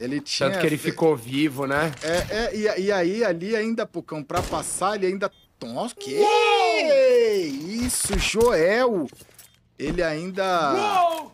Ele tinha... Tanto que ele ficou vivo, né? É, é e, e aí, ali ainda, Pucão, pra passar, ele ainda... Ok! Uou! Isso, Joel! Ele ainda... Uou!